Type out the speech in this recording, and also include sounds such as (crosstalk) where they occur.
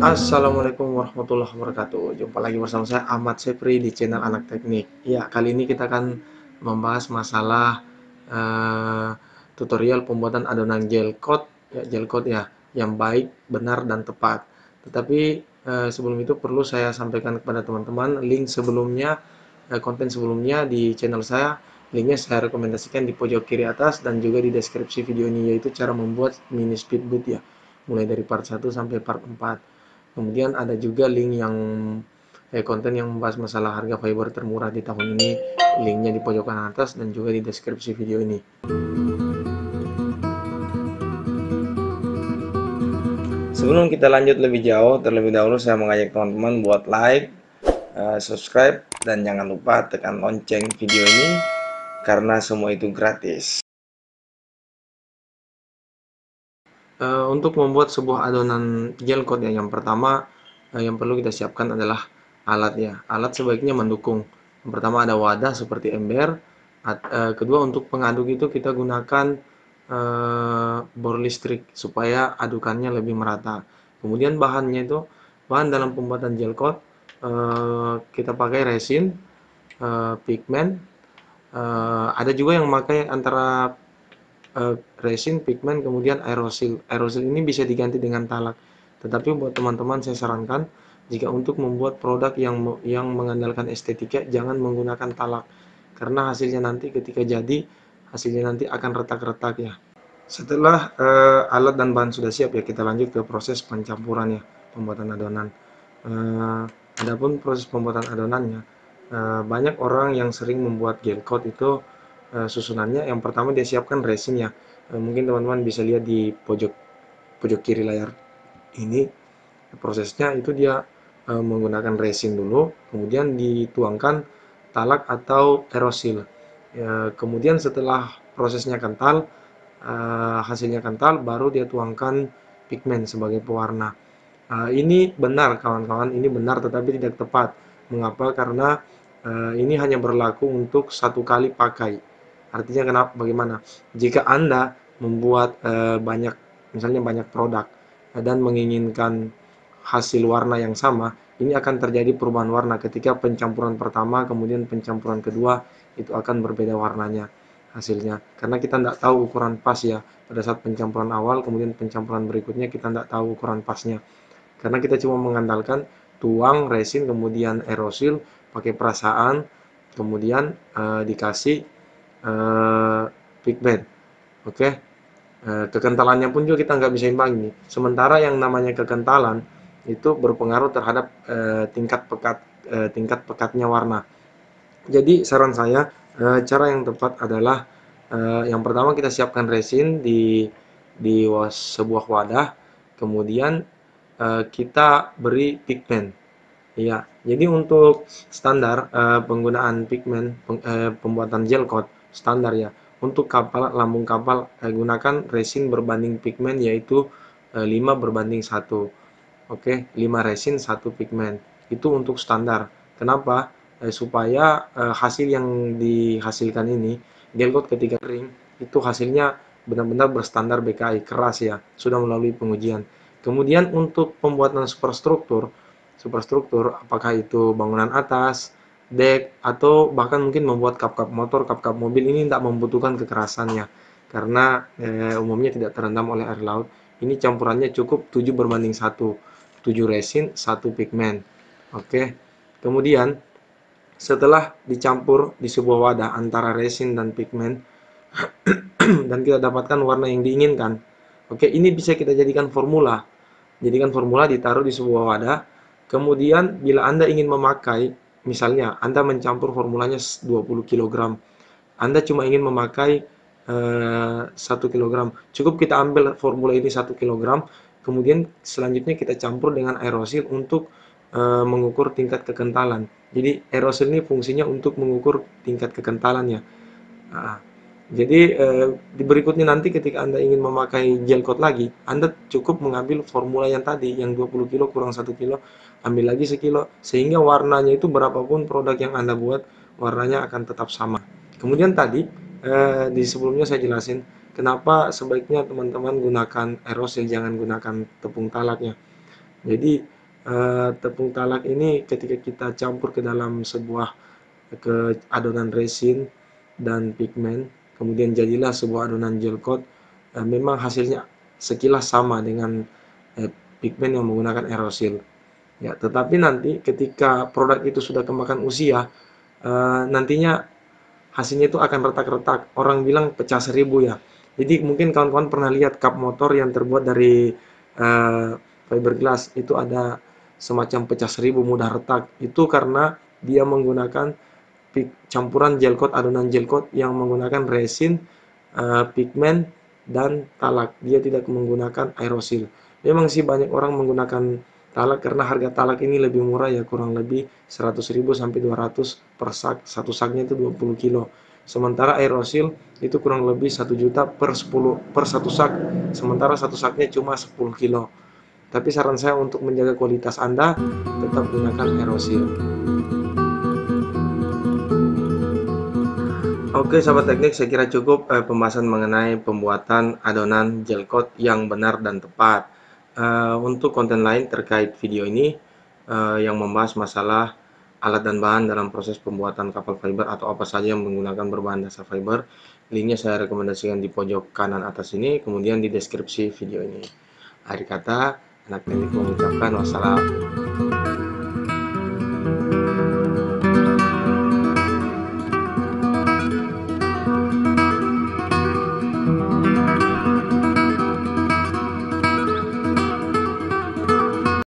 Assalamualaikum warahmatullahi wabarakatuh Jumpa lagi bersama saya Ahmad Sepri di channel Anak Teknik Ya kali ini kita akan membahas masalah uh, tutorial pembuatan adonan gel coat ya, Gel coat ya yang baik, benar, dan tepat Tetapi uh, sebelum itu perlu saya sampaikan kepada teman-teman Link sebelumnya, uh, konten sebelumnya di channel saya Linknya saya rekomendasikan di pojok kiri atas dan juga di deskripsi video ini yaitu cara membuat mini speed ya mulai dari part 1 sampai part 4 Kemudian ada juga link yang eh, konten yang membahas masalah harga fiber termurah di tahun ini. Linknya di pojok kanan atas dan juga di deskripsi video ini. Sebelum kita lanjut lebih jauh, terlebih dahulu saya mengajak teman-teman buat like, eh, subscribe, dan jangan lupa tekan lonceng video ini karena semua itu gratis. Eh, untuk membuat sebuah adonan gelcoat ya yang pertama uh, yang perlu kita siapkan adalah alat ya alat sebaiknya mendukung yang pertama ada wadah seperti ember At, uh, kedua untuk pengaduk itu kita gunakan uh, bor listrik supaya adukannya lebih merata kemudian bahannya itu bahan dalam pembuatan gelcoat uh, kita pakai resin uh, pigmen uh, ada juga yang memakai antara uh, resin, pigmen, kemudian aerosil. Aerosil ini bisa diganti dengan talak. Tetapi buat teman-teman saya sarankan jika untuk membuat produk yang yang mengandalkan estetika jangan menggunakan talak karena hasilnya nanti ketika jadi hasilnya nanti akan retak-retak ya. Setelah uh, alat dan bahan sudah siap ya kita lanjut ke proses pencampuran ya pembuatan adonan. Uh, adapun proses pembuatan adonannya banyak orang yang sering membuat gel coat itu Eh, susunannya yang pertama dia siapkan resinnya ya eh, mungkin teman-teman bisa lihat di pojok pojok kiri layar ini prosesnya itu dia eh, menggunakan resin dulu kemudian dituangkan talak atau erosil ya, kemudian setelah prosesnya kental hasilnya kental baru dia tuangkan pigmen sebagai pewarna ini benar kawan-kawan ini benar tetapi tidak tepat mengapa karena ini hanya berlaku untuk satu kali pakai Artinya kenapa bagaimana? Jika Anda membuat e, banyak misalnya banyak produk eh, dan menginginkan hasil warna yang sama, ini akan terjadi perubahan warna ketika pencampuran pertama kemudian pencampuran kedua itu akan berbeda warnanya hasilnya karena kita tidak tahu ukuran pas ya pada saat pencampuran awal kemudian pencampuran berikutnya kita tidak tahu ukuran pasnya karena kita cuma mengandalkan tuang resin kemudian aerosil pakai perasaan kemudian e, dikasih pigment, eh, oke okay? uh, eh, kekentalannya pun juga kita nggak bisa imbangi sementara yang namanya kekentalan itu berpengaruh terhadap uh, tingkat pekat uh, tingkat pekatnya warna jadi saran saya uh, cara yang tepat adalah uh, yang pertama kita siapkan resin di di sebuah wadah kemudian uh, kita beri pigment. Iya. jadi untuk standar uh, penggunaan pigment peng, uh, pembuatan gel coat standar ya. Untuk kapal lambung kapal eh, gunakan resin berbanding pigmen yaitu eh, 5 berbanding 1. Oke, 5 resin 1 pigmen. Itu untuk standar. Kenapa? Eh, supaya eh, hasil yang dihasilkan ini gelcoat ketika kering itu hasilnya benar-benar berstandar BKI keras ya, sudah melalui pengujian. Kemudian untuk pembuatan superstruktur, superstruktur apakah itu bangunan atas, Deck atau bahkan mungkin membuat kap-kap motor, kap-kap mobil ini tidak membutuhkan kekerasannya karena eh, umumnya tidak terendam oleh air laut. Ini campurannya cukup 7 berbanding 1. 7 resin, 1 pigmen. Oke. Kemudian setelah dicampur di sebuah wadah antara resin dan pigmen (clears throat) dan kita dapatkan warna yang diinginkan. Oke, ini bisa kita jadikan formula. Jadikan formula ditaruh di sebuah wadah. Kemudian bila Anda ingin memakai misalnya Anda mencampur formulanya 20 kg. Anda cuma ingin memakai eh, satu 1 kilogram. Cukup kita ambil formula ini 1 kg, kemudian selanjutnya kita campur dengan aerosil untuk eh, mengukur tingkat kekentalan. Jadi aerosil ini fungsinya untuk mengukur tingkat kekentalannya. Nah, jadi eh, di berikutnya nanti ketika Anda ingin memakai gel coat lagi, Anda cukup mengambil formula yang tadi, yang 20 kilo kurang 1 kilo, ambil lagi sekilo, sehingga warnanya itu berapapun produk yang Anda buat, warnanya akan tetap sama. Kemudian tadi, eh, di sebelumnya saya jelasin, kenapa sebaiknya teman-teman gunakan aerosol, ya, jangan gunakan tepung talaknya. Jadi eh, tepung talak ini ketika kita campur ke dalam sebuah ke adonan resin dan pigmen kemudian jadilah sebuah adonan gel coat eh, memang hasilnya sekilas sama dengan eh, pigmen yang menggunakan aerosil ya tetapi nanti ketika produk itu sudah kemakan usia eh, nantinya hasilnya itu akan retak-retak orang bilang pecah seribu ya jadi mungkin kawan-kawan pernah lihat kap motor yang terbuat dari eh, fiberglass itu ada semacam pecah seribu mudah retak itu karena dia menggunakan campuran gel coat, adonan gel coat yang menggunakan resin, uh, pigmen dan talak. Dia tidak menggunakan aerosil. Memang sih banyak orang menggunakan talak karena harga talak ini lebih murah ya kurang lebih 100.000 sampai 200 per sak. Satu saknya itu 20 kilo. Sementara aerosil itu kurang lebih 1 juta per 10 per satu sak. Sementara satu saknya cuma 10 kilo. Tapi saran saya untuk menjaga kualitas Anda tetap gunakan aerosil. Oke sahabat teknik saya kira cukup eh, pembahasan mengenai pembuatan adonan coat yang benar dan tepat uh, Untuk konten lain terkait video ini uh, yang membahas masalah alat dan bahan dalam proses pembuatan kapal fiber atau apa saja yang menggunakan berbahan dasar fiber Linknya saya rekomendasikan di pojok kanan atas ini kemudian di deskripsi video ini Akhir kata anak teknik mengucapkan wassalam